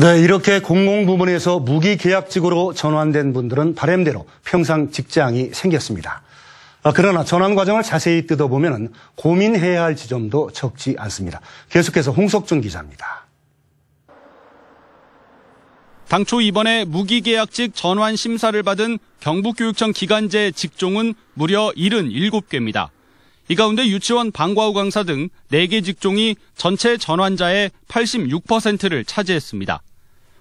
네, 이렇게 공공부문에서 무기계약직으로 전환된 분들은 바램대로 평상 직장이 생겼습니다. 아, 그러나 전환 과정을 자세히 뜯어보면 고민해야 할 지점도 적지 않습니다. 계속해서 홍석준 기자입니다. 당초 이번에 무기계약직 전환 심사를 받은 경북교육청 기간제 직종은 무려 77개입니다. 이 가운데 유치원 방과후 강사 등 4개 직종이 전체 전환자의 86%를 차지했습니다.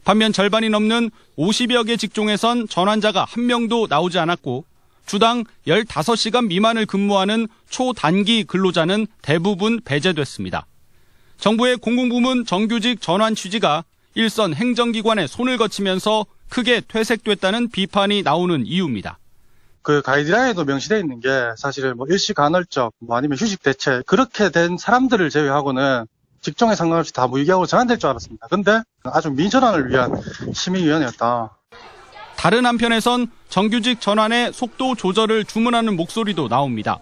반면 절반이 넘는 50여 개 직종에선 전환자가 한 명도 나오지 않았고 주당 15시간 미만을 근무하는 초단기 근로자는 대부분 배제됐습니다. 정부의 공공부문 정규직 전환 취지가 일선 행정기관에 손을 거치면서 크게 퇴색됐다는 비판이 나오는 이유입니다. 그 가이드라인에도 명시되어 있는 게 사실은 뭐 일시간헐적 뭐 아니면 휴식 대체 그렇게 된 사람들을 제외하고는 직종에 상관없이 다 무기하고 제한될 줄 알았습니다. 근데 아주 민전환을 위한 시민위원회였다. 다른 한편에선 정규직 전환의 속도 조절을 주문하는 목소리도 나옵니다.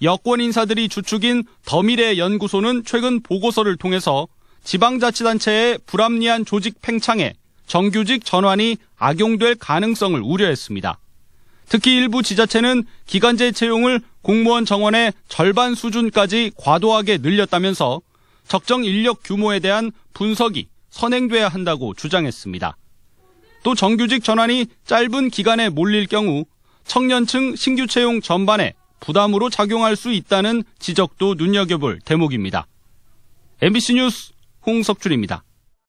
여권 인사들이 주축인 더미래 연구소는 최근 보고서를 통해서 지방자치단체의 불합리한 조직 팽창에 정규직 전환이 악용될 가능성을 우려했습니다. 특히 일부 지자체는 기간제 채용을 공무원 정원의 절반 수준까지 과도하게 늘렸다면서 적정 인력 규모에 대한 분석이 선행돼야 한다고 주장했습니다. 또 정규직 전환이 짧은 기간에 몰릴 경우 청년층 신규 채용 전반에 부담으로 작용할 수 있다는 지적도 눈여겨볼 대목입니다. MBC 뉴스 홍석준입니다.